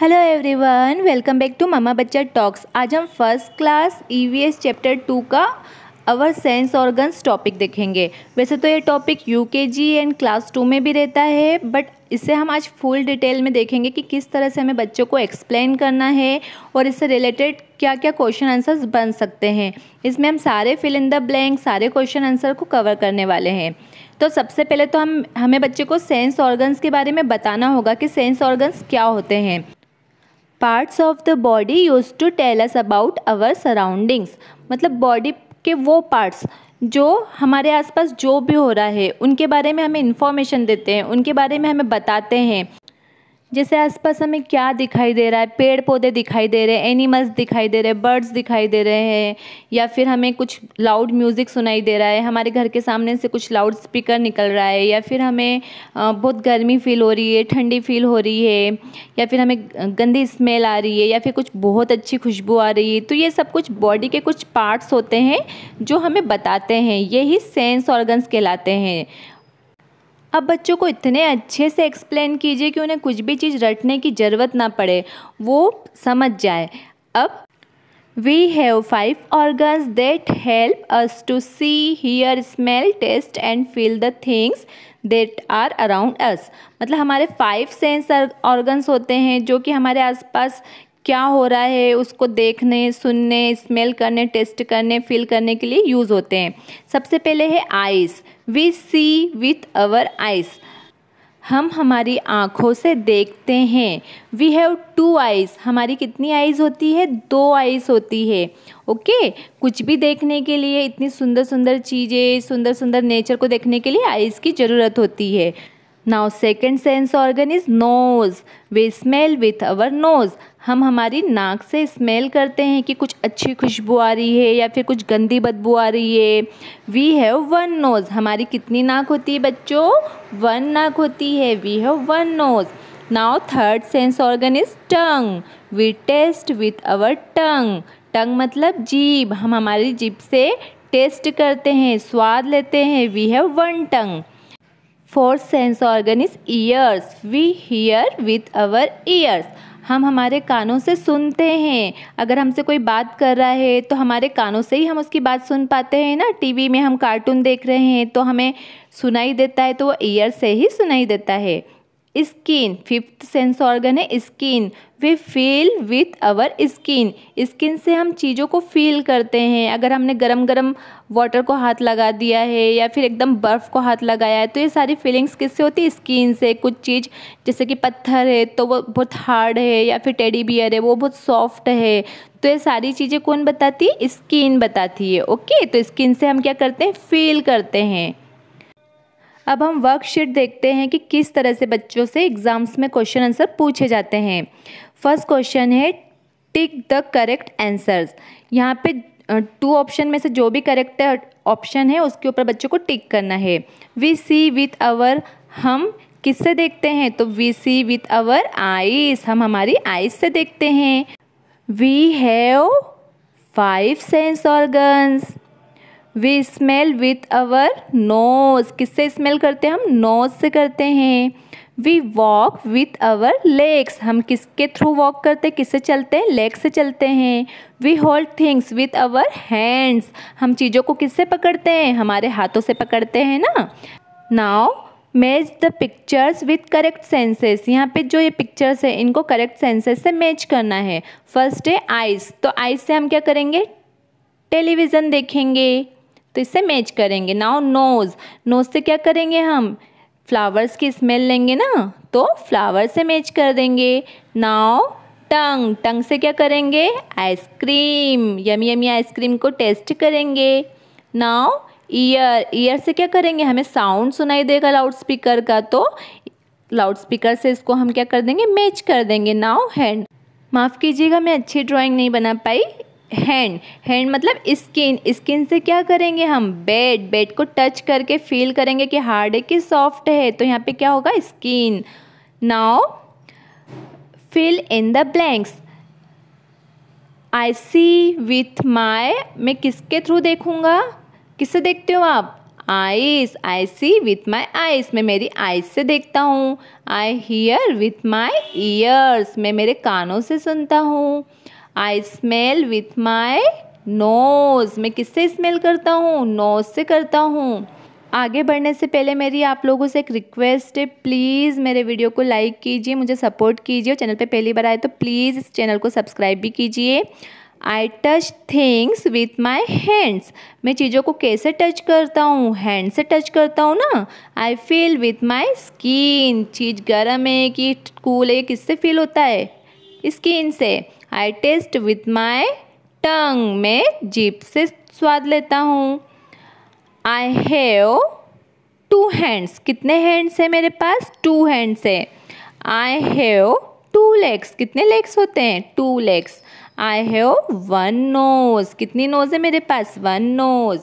Hello everyone welcome back to mama baccha talks आज हम first class EVS chapter two का our sense organs topic देखेंगे वैसे तो ये टॉपिक यू के जी एंड क्लास टू में भी रहता है बट इसे हम आज फुल डिटेल में देखेंगे कि किस तरह से हमें बच्चों को एक्सप्लेन करना है और इससे रिलेटेड क्या क्या क्वेश्चन आंसर्स बन सकते हैं इसमें हम सारे फिल इन द ब्लैंक सारे क्वेश्चन आंसर को कवर करने वाले हैं तो सबसे पहले तो हम हमें बच्चे को सेंस ऑर्गन्स के बारे में बताना होगा कि सेंस ऑर्गन्स क्या होते हैं parts of the body use to tell us about our surroundings मतलब बॉडी के वो पार्ट्स जो हमारे आसपास जो भी हो रहा है उनके बारे में हमें इन्फॉर्मेशन देते हैं उनके बारे में हमें बताते हैं जैसे आसपास हमें क्या दिखाई दे रहा है पेड़ पौधे दिखाई दे रहे हैं एनिमल्स दिखाई दे रहे हैं बर्ड्स दिखाई दे रहे हैं या फिर हमें कुछ लाउड म्यूज़िक सुनाई दे रहा है हमारे घर के सामने से कुछ लाउड स्पीकर निकल रहा है या फिर हमें बहुत गर्मी फील हो रही है ठंडी फील हो रही है या फिर हमें गंदी स्मेल आ रही है या फिर कुछ बहुत अच्छी खुशबू आ रही है तो ये सब कुछ बॉडी के कुछ पार्ट्स होते हैं जो हमें बताते हैं यही सेंस ऑर्गन्स कहलाते हैं अब बच्चों को इतने अच्छे से एक्सप्लेन कीजिए कि उन्हें कुछ भी चीज़ रटने की ज़रूरत ना पड़े वो समझ जाए अब We have five organs that help us to see, hear, smell, taste and feel the things that are around us. मतलब हमारे फाइव सेंस ऑर्गन्स होते हैं जो कि हमारे आसपास क्या हो रहा है उसको देखने सुनने स्मेल करने टेस्ट करने फील करने के लिए यूज़ होते हैं सबसे पहले है eyes we see with our eyes हम हमारी आँखों से देखते हैं वी हैव टू आइज़ हमारी कितनी आइज़ होती है दो आइज़ होती है ओके कुछ भी देखने के लिए इतनी सुंदर सुंदर चीज़ें सुंदर सुंदर नेचर को देखने के लिए आइज़ की ज़रूरत होती है now second sense organ is nose we smell with our nose हम हमारी नाक से स्मेल करते हैं कि कुछ अच्छी खुशबू आ रही है या फिर कुछ गंदी बदबू आ रही है वी हैव वन नोज़ हमारी कितनी नाक होती है बच्चों वन नाक होती है we have one nose now third sense organ is tongue we taste with our tongue tongue मतलब जीभ हम हमारी जीभ से टेस्ट करते हैं स्वाद लेते हैं we have one tongue fourth sense organ is ears we hear with our ears हम हमारे कानों से सुनते हैं अगर हमसे कोई बात कर रहा है तो हमारे कानों से ही हम उसकी बात सुन पाते हैं ना टीवी में हम कार्टून देख रहे हैं तो हमें सुनाई देता है तो वो ईयर से ही सुनाई देता है स्किन फिफ्थ सेंस ऑर्गन है skin we feel with our skin skin से हम चीज़ों को फील करते हैं अगर हमने गरम गरम वाटर को हाथ लगा दिया है या फिर एकदम बर्फ़ को हाथ लगाया है तो ये सारी फीलिंग्स किससे होती है स्किन से कुछ चीज़ जैसे कि पत्थर है तो वो बहुत हार्ड है या फिर टेडी बियर है वो बहुत सॉफ्ट है तो ये सारी चीज़ें कौन बताती है स्किन बताती है ओके तो स्किन से हम क्या करते हैं फील करते हैं अब हम वर्कशीट देखते हैं कि किस तरह से बच्चों से एग्ज़ाम्स में क्वेश्चन आंसर पूछे जाते हैं फर्स्ट क्वेश्चन है टिक द करेक्ट आंसर्स यहाँ पे टू ऑप्शन में से जो भी करेक्ट ऑप्शन है उसके ऊपर बच्चों को टिक करना है वी सी विथ आवर हम किससे देखते हैं तो we see with our eyes हम हमारी आइस से देखते हैं we have five sense organs we smell with our nose किससे स्मेल करते हैं हम नोज से करते हैं we walk with our legs हम किसके थ्रू वॉक करते हैं किससे चलते हैं लेग से चलते हैं we hold things with our hands हम चीज़ों को किससे पकड़ते हैं हमारे हाथों से पकड़ते हैं ना now match the pictures with correct senses यहाँ पे जो ये पिक्चर्स है इनको करेक्ट सेंसेस से मैच करना है फर्स्ट है आइज तो आइज से हम क्या करेंगे टेलीविज़न देखेंगे तो इससे मैच करेंगे नाउ नोज़ नोज़ से क्या करेंगे हम फ्लावर्स की स्मेल लेंगे ना तो फ्लावर से मैच कर देंगे नाउ टंग टंग से क्या करेंगे आइसक्रीम यमी यमी आइसक्रीम को टेस्ट करेंगे नाउ ईयर ईयर से क्या करेंगे हमें साउंड सुनाई देगा लाउड स्पीकर का तो लाउड स्पीकर से इसको हम क्या कर देंगे मैच कर देंगे नाउ हैंड माफ़ कीजिएगा मैं अच्छी ड्राइंग नहीं बना पाई हैंड हैंड मतलब स्किन स्किन से क्या करेंगे हम बेड बेड को टच करके फील करेंगे कि हार्ड है कि सॉफ्ट है तो यहाँ पे क्या होगा skin now fill in the blanks I see with my मैं किसके थ्रू देखूँगा किससे देखते हो आप eyes I see with my eyes मैं मेरी आईस से देखता हूँ I hear with my ears मैं मेरे कानों से सुनता हूँ I smell with my nose मैं किससे स्मेल करता हूँ नोज़ से करता हूँ आगे बढ़ने से पहले मेरी आप लोगों से एक रिक्वेस्ट है प्लीज़ मेरे वीडियो को लाइक कीजिए मुझे सपोर्ट कीजिए और चैनल पे पहली बार आए तो प्लीज़ इस चैनल को सब्सक्राइब भी कीजिए I touch things with my hands मैं चीज़ों को कैसे टच करता हूँ हैंड से टच करता हूँ ना I feel with my skin चीज़ गर्म है कि कूल है किससे फील होता है स्किन से आई टेस्ट विथ माई टंग मैं जीप से स्वाद लेता हूँ आई हैव टू हैंड्स कितने हैंड्स हैं मेरे पास टू हैंड्स है आई हैव टू लेग्स कितने लेग्स होते हैं two legs I have one nose कितनी नोज है मेरे पास one nose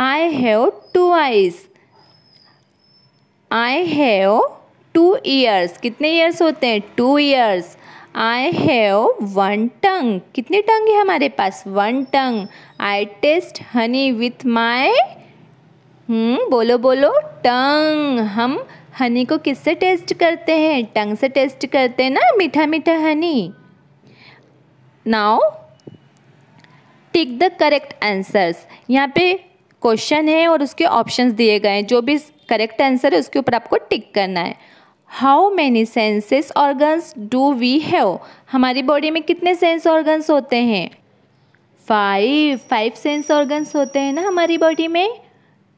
I have two eyes I have two ears कितने ईयर्स होते हैं two ears I have one tongue कितनी टंग है हमारे पास one tongue I taste honey with my बोलो बोलो टंग हम हनी को किससे टेस्ट करते हैं टंग से टेस्ट करते हैं ना मीठा मीठा honey now tick the correct answers यहाँ पे क्वेश्चन है और उसके ऑप्शंस दिए गए हैं जो भी करेक्ट आंसर है उसके ऊपर आपको टिक करना है how many senses organs do we have हमारी बॉडी में कितने सेंस ऑर्गन्स होते हैं फाइव फाइव सेंस ऑर्गन्स होते हैं ना हमारी बॉडी में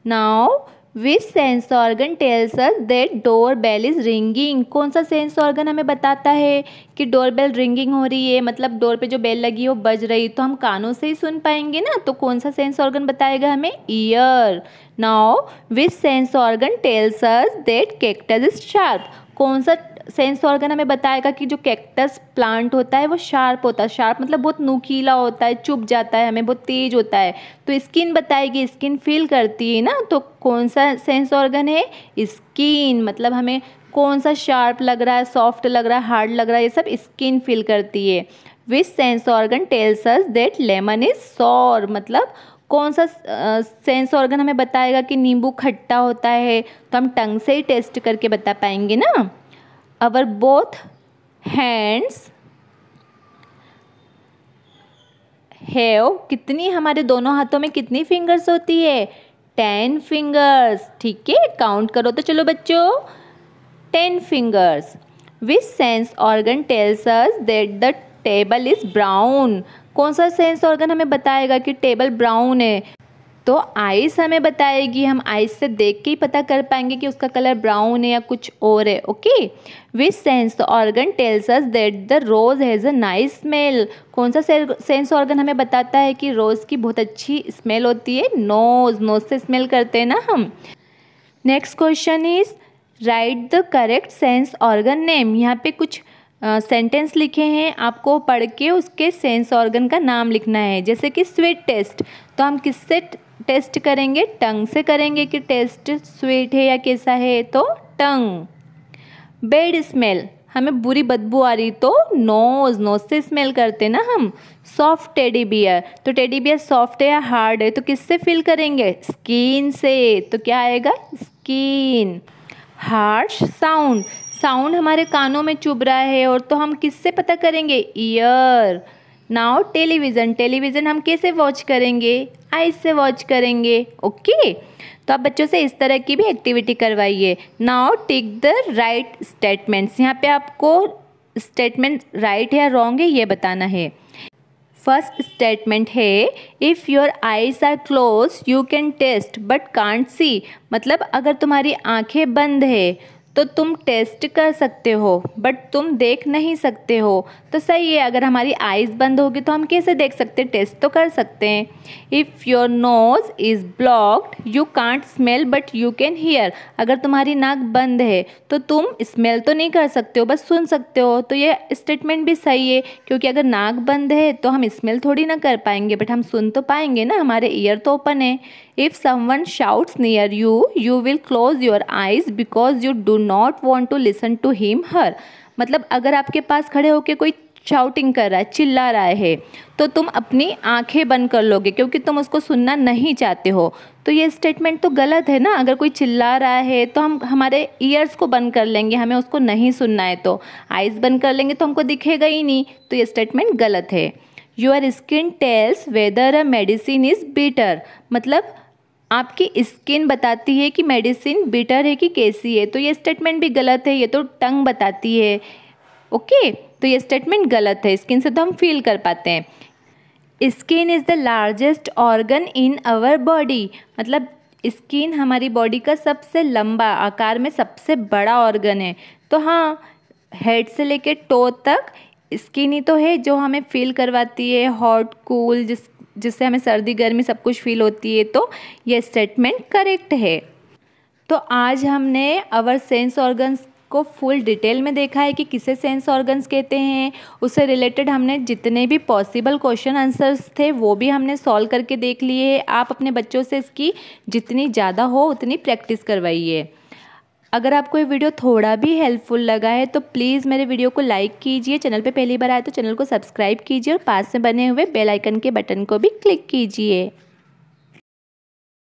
now which sense organ tells us that door bell is ringing कौन सा सेंस ऑर्गन हमें बताता है कि डोर बेल रिंगिंग हो रही है मतलब डोर पे जो बेल लगी हो बज रही तो हम कानों से ही सुन पाएंगे ना तो कौन सा सेंस ऑर्गन बताएगा हमें ear now which sense organ tells us that cactus is sharp कौन सा सेंस ऑर्गन हमें बताएगा कि जो कैक्टस प्लांट होता है वो शार्प होता है शार्प मतलब बहुत नुकीला होता है चुप जाता है हमें बहुत तेज होता है तो स्किन बताएगी स्किन फील करती है ना तो कौन सा सेंस ऑर्गन है स्किन मतलब हमें कौन सा शार्प लग रहा है सॉफ्ट लग रहा है हार्ड लग रहा है ये सब स्किन फील करती है which sense organ tells us that lemon is sour मतलब कौन सा सेंस ऑर्गन हमें बताएगा कि नींबू खट्टा होता है तो हम टंग से ही टेस्ट करके बता पाएंगे ना अवर बोथ हैंड्स हैव कितनी हमारे दोनों हाथों में कितनी फिंगर्स होती है टेन फिंगर्स ठीक है काउंट करो तो चलो बच्चों ten fingers which sense organ tells us that the table is brown कौन सा सेंस ऑर्गन हमें बताएगा कि टेबल ब्राउन है तो आइस हमें बताएगी हम आइस से देख के ही पता कर पाएंगे कि उसका कलर ब्राउन है या कुछ और है okay which sense organ tells us that the rose has a nice smell कौन सा सेंस ऑर्गन हमें बताता है कि रोज़ की बहुत अच्छी स्मेल होती है नोज नोज से स्मेल करते हैं ना हम next question is write the correct sense organ name यहाँ पे कुछ सेंटेंस लिखे हैं आपको पढ़ के उसके सेंस ऑर्गन का नाम लिखना है जैसे कि स्वेट टेस्ट तो हम किससे टेस्ट करेंगे टंग से करेंगे कि टेस्ट स्वेट है या कैसा है तो टंग बेड स्मेल हमें बुरी बदबू आ रही तो नोज नोज से स्मेल करते ना हम सॉफ्ट टेडी बियर तो टेडी बियर सॉफ्ट है या हार्ड है तो किससे फील करेंगे स्किन से तो क्या आएगा स्किन हार्श साउंड साउंड हमारे कानों में चुभ रहा है और तो हम किससे पता करेंगे ईयर नाउ टेलीविज़न टेलीविज़न हम कैसे वॉच करेंगे आइज से वॉच करेंगे ओके तो आप बच्चों से इस तरह की भी एक्टिविटी करवाइए now take the right statements यहाँ पे आपको स्टेटमेंट राइट है या रॉन्ग है ये बताना है फर्स्ट स्टेटमेंट है if your eyes are close you can taste but can't see मतलब अगर तुम्हारी आंखें बंद है तो तुम टेस्ट कर सकते हो बट तुम देख नहीं सकते हो तो सही है अगर हमारी आइज़ बंद होगी तो हम कैसे देख सकते हैं टेस्ट तो कर सकते हैं if your nose is blocked you can't smell but you can hear अगर तुम्हारी नाक बंद है तो तुम स्मेल तो नहीं कर सकते हो बस सुन सकते हो तो ये स्टेटमेंट भी सही है क्योंकि अगर नाक बंद है तो हम स्मेल थोड़ी ना कर पाएंगे बट हम सुन तो पाएंगे ना हमारे ईयर तो ओपन है If someone shouts near you, you will close your eyes because you do not want to listen to him her. मतलब अगर आपके पास खड़े होकर कोई शाउटिंग कर रहा है चिल्ला रहा है तो तुम अपनी आंखें बंद कर लोगे क्योंकि तुम उसको सुनना नहीं चाहते हो तो ये स्टेटमेंट तो गलत है ना अगर कोई चिल्ला रहा है तो हम हमारे ईयर्स को बंद कर लेंगे हमें उसको नहीं सुनना है तो आइज़ बंद कर लेंगे तो हमको दिखेगा ही नहीं तो ये स्टेटमेंट गलत है your skin tells whether a medicine is better मतलब आपकी स्किन बताती है कि मेडिसिन बिटर है कि कैसी है तो ये स्टेटमेंट भी गलत है ये तो टंग बताती है ओके तो ये स्टेटमेंट गलत है स्किन से तो हम फील कर पाते हैं skin is the largest organ in our body मतलब स्किन हमारी बॉडी का सबसे लंबा आकार में सबसे बड़ा ऑर्गन है तो हाँ हेड से लेकर टो तक स्किन ही तो है जो हमें फील करवाती है हॉट कूल जिस जिससे हमें सर्दी गर्मी सब कुछ फील होती है तो ये स्टेटमेंट करेक्ट है तो आज हमने अवर सेंस ऑर्गन्स को फुल डिटेल में देखा है कि किसे सेंस ऑर्गन्स कहते हैं उससे रिलेटेड हमने जितने भी पॉसिबल क्वेश्चन आंसर्स थे वो भी हमने सॉल्व करके देख लिए आप अपने बच्चों से इसकी जितनी ज़्यादा हो उतनी प्रैक्टिस करवाइए अगर आपको ये वीडियो थोड़ा भी हेल्पफुल लगा है तो प्लीज़ मेरे वीडियो को लाइक कीजिए चैनल पे पहली बार आए तो चैनल को सब्सक्राइब कीजिए और पास में बने हुए बेल आइकन के बटन को भी क्लिक कीजिए